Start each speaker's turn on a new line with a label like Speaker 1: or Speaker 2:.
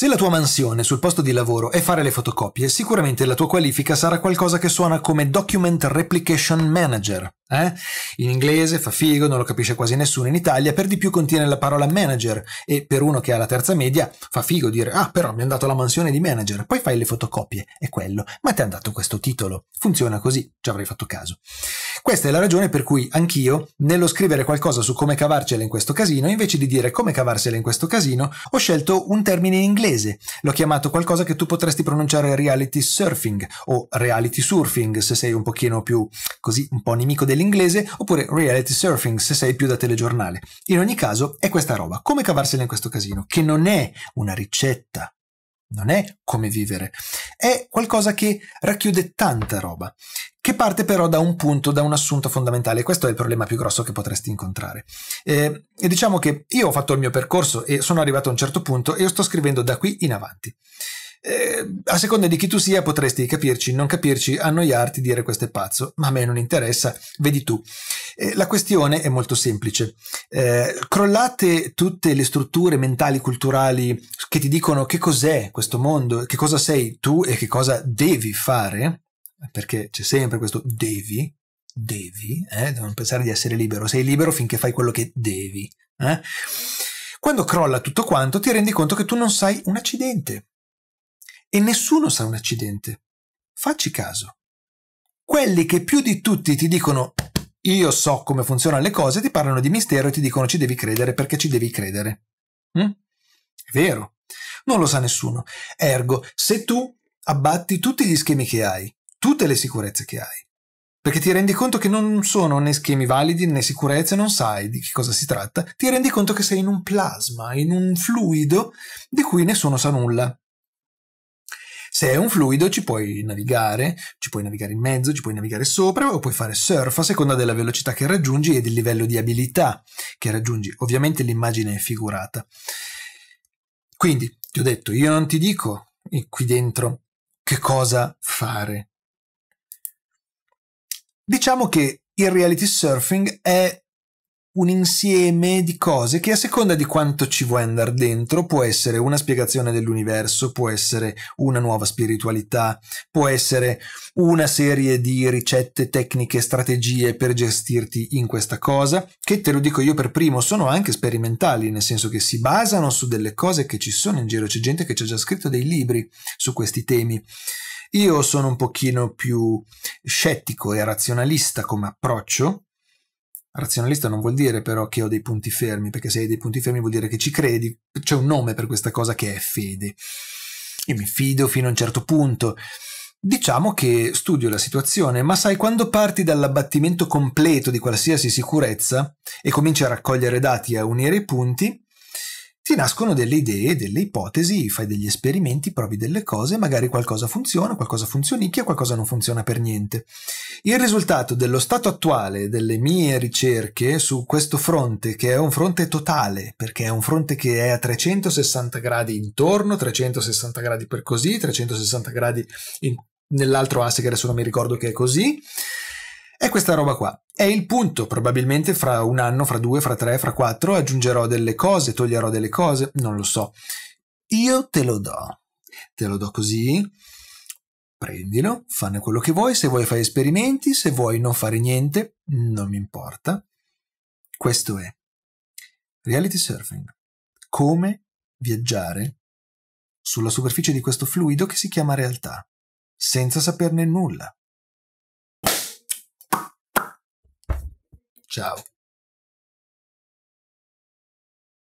Speaker 1: Se la tua mansione sul posto di lavoro è fare le fotocopie, sicuramente la tua qualifica sarà qualcosa che suona come Document Replication Manager. Eh? In inglese fa figo, non lo capisce quasi nessuno in Italia, per di più contiene la parola manager e per uno che ha la terza media fa figo dire ah però mi hanno dato la mansione di manager, poi fai le fotocopie, è quello, ma ti è andato questo titolo. Funziona così, ci avrei fatto caso. Questa è la ragione per cui anch'io, nello scrivere qualcosa su come cavarcela in questo casino, invece di dire come cavarsela in questo casino, ho scelto un termine in inglese. L'ho chiamato qualcosa che tu potresti pronunciare reality surfing o reality surfing se sei un pochino più così un po' nemico dell'inglese, oppure reality surfing se sei più da telegiornale. In ogni caso è questa roba, come cavarsela in questo casino, che non è una ricetta, non è come vivere, è qualcosa che racchiude tanta roba, che parte però da un punto, da un assunto fondamentale. Questo è il problema più grosso che potresti incontrare. Eh, e diciamo che io ho fatto il mio percorso e sono arrivato a un certo punto e io sto scrivendo da qui in avanti. Eh, a seconda di chi tu sia potresti capirci, non capirci, annoiarti, dire questo è pazzo, ma a me non interessa, vedi tu. Eh, la questione è molto semplice. Eh, crollate tutte le strutture mentali, culturali che ti dicono che cos'è questo mondo, che cosa sei tu e che cosa devi fare, perché c'è sempre questo devi, devi, eh, non pensare di essere libero, sei libero finché fai quello che devi. Eh? Quando crolla tutto quanto ti rendi conto che tu non sai un accidente e nessuno sa un accidente. Facci caso. Quelli che più di tutti ti dicono io so come funzionano le cose, ti parlano di mistero e ti dicono ci devi credere perché ci devi credere. Mm? È vero, non lo sa nessuno. Ergo, se tu abbatti tutti gli schemi che hai tutte le sicurezze che hai. Perché ti rendi conto che non sono né schemi validi né sicurezze, non sai di che cosa si tratta, ti rendi conto che sei in un plasma, in un fluido di cui nessuno sa nulla. Se è un fluido ci puoi navigare, ci puoi navigare in mezzo, ci puoi navigare sopra o puoi fare surf a seconda della velocità che raggiungi e del livello di abilità che raggiungi. Ovviamente l'immagine è figurata. Quindi ti ho detto, io non ti dico qui dentro che cosa fare, Diciamo che il reality surfing è un insieme di cose che a seconda di quanto ci vuoi andare dentro può essere una spiegazione dell'universo, può essere una nuova spiritualità, può essere una serie di ricette, tecniche, strategie per gestirti in questa cosa, che te lo dico io per primo, sono anche sperimentali, nel senso che si basano su delle cose che ci sono in giro, c'è gente che ci ha già scritto dei libri su questi temi. Io sono un pochino più scettico e razionalista come approccio. Razionalista non vuol dire però che ho dei punti fermi, perché se hai dei punti fermi vuol dire che ci credi. C'è un nome per questa cosa che è fede. Io mi fido fino a un certo punto. Diciamo che studio la situazione, ma sai, quando parti dall'abbattimento completo di qualsiasi sicurezza e cominci a raccogliere dati e a unire i punti, ti nascono delle idee, delle ipotesi, fai degli esperimenti, provi delle cose, magari qualcosa funziona, qualcosa funzionicchia, qualcosa non funziona per niente. Il risultato dello stato attuale delle mie ricerche su questo fronte, che è un fronte totale, perché è un fronte che è a 360 gradi intorno, 360 gradi per così, 360 gradi in, nell'altro asse che adesso non mi ricordo che è così, è questa roba qua. È il punto, probabilmente fra un anno, fra due, fra tre, fra quattro aggiungerò delle cose, toglierò delle cose, non lo so. Io te lo do. Te lo do così. Prendilo, fanne quello che vuoi, se vuoi fare esperimenti, se vuoi non fare niente, non mi importa. Questo è reality surfing. Come viaggiare sulla superficie di questo fluido che si chiama realtà, senza saperne nulla. job.